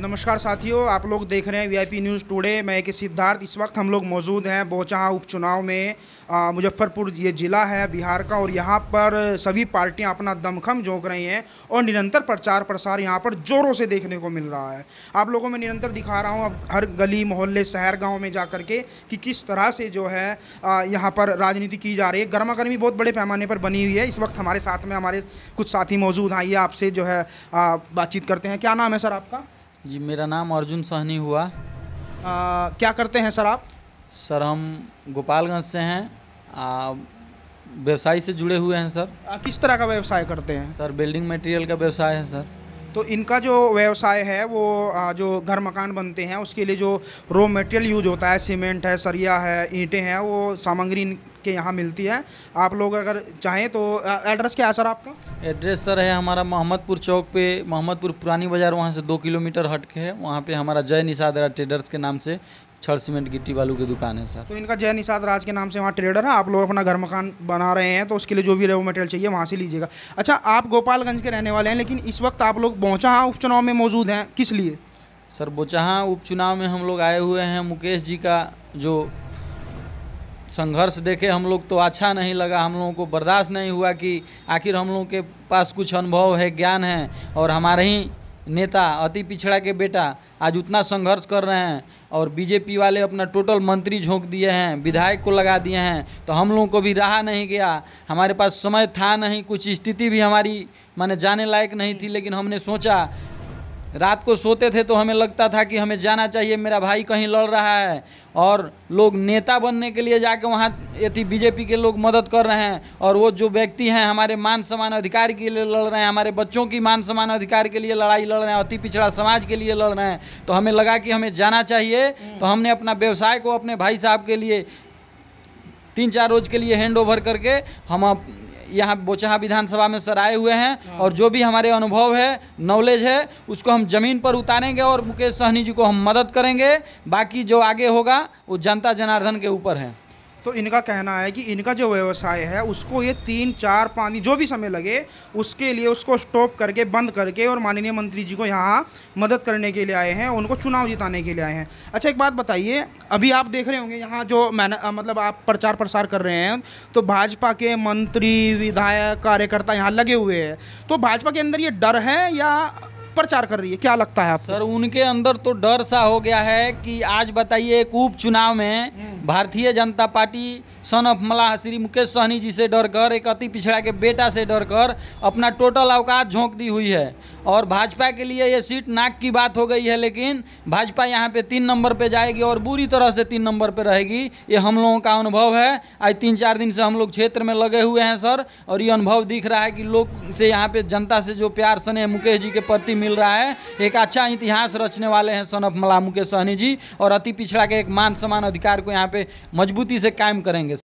नमस्कार साथियों आप लोग देख रहे हैं वीआईपी न्यूज़ टुडे मैं के सिद्धार्थ इस वक्त हम लोग मौजूद हैं बोचहा उपचुनाव में मुजफ्फरपुर ये ज़िला है बिहार का और यहाँ पर सभी पार्टियाँ अपना दमखम झोंक रही हैं और निरंतर प्रचार प्रसार यहाँ पर ज़ोरों से देखने को मिल रहा है आप लोगों में निरंतर दिखा रहा हूँ अब हर गली मोहल्ले शहर गाँव में जा कर के कि किस तरह से जो है यहाँ पर राजनीति की जा रही है गर्मा गर्मी बहुत बड़े पैमाने पर बनी हुई है इस वक्त हमारे साथ में हमारे कुछ साथी मौजूद हैं ये आपसे जो है बातचीत करते हैं क्या नाम है सर आपका जी मेरा नाम अर्जुन सहनी हुआ आ, क्या करते हैं सर आप सर हम गोपालगंज से हैं व्यवसाय से जुड़े हुए हैं सर आ, किस तरह का व्यवसाय करते हैं सर बिल्डिंग मटेरियल का व्यवसाय है सर तो इनका जो व्यवसाय है वो जो घर मकान बनते हैं उसके लिए जो रॉ मटेरियल यूज होता है सीमेंट है सरिया है ईंटें हैं वो सामग्री के यहाँ मिलती है आप लोग अगर चाहें तो एड्रेस क्या है सर आपका एड्रेस सर है हमारा मोहम्मदपुर चौक पे मोहम्मदपुर पुरानी बाज़ार वहाँ से दो किलोमीटर हट के है वहाँ पे हमारा जय निषाद ट्रेडर्स के नाम से छड़ सीमेंट गिट्टी बालू की दुकान है सर तो इनका जय निषाद राज के नाम से वहाँ ट्रेडर है आप लोग अपना घर मकान बना रहे हैं तो उसके लिए जो भी रेव मटेरियल चाहिए वहाँ से लीजिएगा अच्छा आप गोपालगंज के रहने वाले हैं लेकिन इस वक्त आप लोग बोचाहा उपचुनाव में मौजूद हैं किस लिए सर बोचाहा उपचुनाव में हम लोग आए हुए हैं मुकेश जी का जो संघर्ष देखे हम लोग तो अच्छा नहीं लगा हम लोगों को बर्दाश्त नहीं हुआ कि आखिर हम लोगों के पास कुछ अनुभव है ज्ञान है और हमारे ही नेता अति पिछड़ा के बेटा आज उतना संघर्ष कर रहे हैं और बीजेपी वाले अपना टोटल मंत्री झोंक दिए हैं विधायक को लगा दिए हैं तो हम लोगों को भी रहा नहीं गया हमारे पास समय था नहीं कुछ स्थिति भी हमारी माने जाने लायक नहीं थी लेकिन हमने सोचा रात को सोते थे तो हमें लगता था कि हमें जाना चाहिए मेरा भाई कहीं लड़ रहा है और लोग नेता बनने के लिए जाके वहाँ यदि बीजेपी के लोग मदद कर रहे हैं और वो जो व्यक्ति हैं हमारे मान समान अधिकार के लिए लड़ रहे हैं हमारे बच्चों की मान समान अधिकार के लिए लड़ाई लड़ रहे हैं अति पिछड़ा समाज के लिए लड़ रहे हैं तो हमें लगा कि हमें जाना चाहिए तो हमने अपना व्यवसाय को अपने भाई साहब के लिए तीन चार रोज के लिए हैंड ओवर करके हम यहाँ बोचहा विधानसभा में सर आए हुए हैं और जो भी हमारे अनुभव है नॉलेज है उसको हम ज़मीन पर उतारेंगे और मुकेश सहनी जी को हम मदद करेंगे बाकी जो आगे होगा वो जनता जनार्दन के ऊपर है तो इनका कहना है कि इनका जो व्यवसाय है उसको ये तीन चार पाँच जो भी समय लगे उसके लिए उसको स्टॉप करके बंद करके और माननीय मंत्री जी को यहाँ मदद करने के लिए आए हैं उनको चुनाव जिताने के लिए आए हैं अच्छा एक बात बताइए अभी आप देख रहे होंगे यहाँ जो मैंने मतलब आप प्रचार प्रसार कर रहे हैं तो भाजपा के मंत्री विधायक कार्यकर्ता यहाँ लगे हुए हैं तो भाजपा के अंदर ये डर है या प्रचार कर रही है क्या लगता है आपको सर उनके अंदर तो डर सा हो गया है कि आज बताइए एक उप चुनाव में भारतीय जनता पार्टी सन ऑफ मलाह श्री मुकेश सहनी जी से डर कर एक अति पिछड़ा के बेटा से डर कर अपना टोटल अवकात झोंक दी हुई है और भाजपा के लिए ये सीट नाक की बात हो गई है लेकिन भाजपा यहाँ पे तीन नंबर पे जाएगी और बुरी तरह से तीन नंबर पे रहेगी ये हम लोगों का अनुभव है आज तीन चार दिन से हम लोग क्षेत्र में लगे हुए हैं सर और ये अनुभव दिख रहा है कि लोग से यहाँ पे जनता से जो प्यार सने मुकेश जी के प्रति मिल मिल रहा है एक अच्छा इतिहास रचने वाले हैं सन मलामू के सहनी जी और अति पिछड़ा के एक मान समान अधिकार को यहाँ पे मजबूती से कायम करेंगे